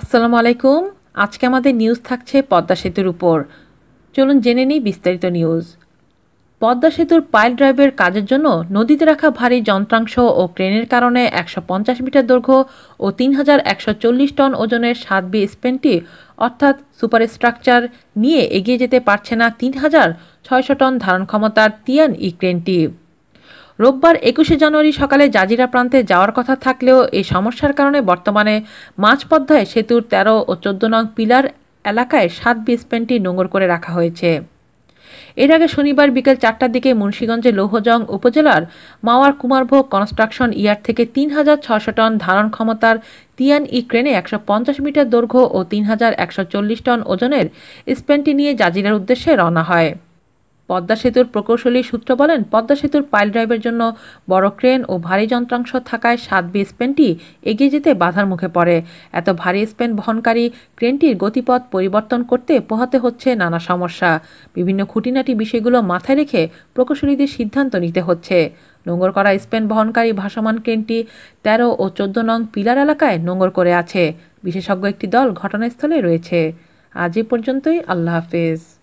আসসালামু আলাইকুম আজকে আমাদের নিউজ থাকছে পদ্মা সেতুর উপর চলুন জেনে নিই বিস্তারিত নিউজ পদ্মা সেতুর পাইল ড্রাইভের কাজের জন্য নদীতে রাখা ভারী যন্ত্রাংশ ও ক্রেনের কারণে একশো মিটার দৈর্ঘ্য ও তিন টন ওজনের সাত বি স্পেনটি অর্থাৎ সুপার স্ট্রাকচার নিয়ে এগিয়ে যেতে পারছে না তিন হাজার ছয়শো টন ধারণ ক্ষমতার তিয়ান ইক্রেনটি ক্রেনটি রোববার একুশে জানুয়ারি সকালে জাজিরা প্রান্তে যাওয়ার কথা থাকলেও এই সমস্যার কারণে বর্তমানে মাঝপদ্ধায় সেতুর ১৩ ও চোদ্দ নং পিলার এলাকায় সাত বেসমেন্টটি নোঙর করে রাখা হয়েছে এর আগে শনিবার বিকেল চারটার দিকে মুন্সীগঞ্জে লৌহজং উপজেলার মাওয়ার কুমারভোগ কনস্ট্রাকশন ইয়ার থেকে তিন হাজার ছশো টন ধারণ ক্ষমতার তিয়ান ই ক্রেনে একশো পঞ্চাশ মিটার দৈর্ঘ্য ও তিন হাজার একশো চল্লিশ টন ওজনের স্পেনটি নিয়ে জাজিরার উদ্দেশ্যে রওনা হয় পদ্মা সেতুর প্রকৌশলী সূত্র বলেন পদ্মা সেতুর পাইল ড্রাইভের জন্য বড় ক্রেন ও ভারী যন্ত্রাংশ থাকায় সাত বি স্পেনটি এগিয়ে যেতে বাধার মুখে পড়ে এত ভারী স্পেন বহনকারী ক্রেনটির গতিপথ পরিবর্তন করতে পোহাতে হচ্ছে নানা সমস্যা বিভিন্ন খুঁটিনাটি বিষয়গুলো মাথায় রেখে প্রকৌশলীদের সিদ্ধান্ত নিতে হচ্ছে নোঙর করা স্পেন বহনকারী ভাসমান ক্রেনটি ১৩ ও চোদ্দ নং পিলার এলাকায় নোংর করে আছে বিশেষজ্ঞ একটি দল ঘটনাস্থলে রয়েছে আজ এ পর্যন্তই আল্লাহ হাফেজ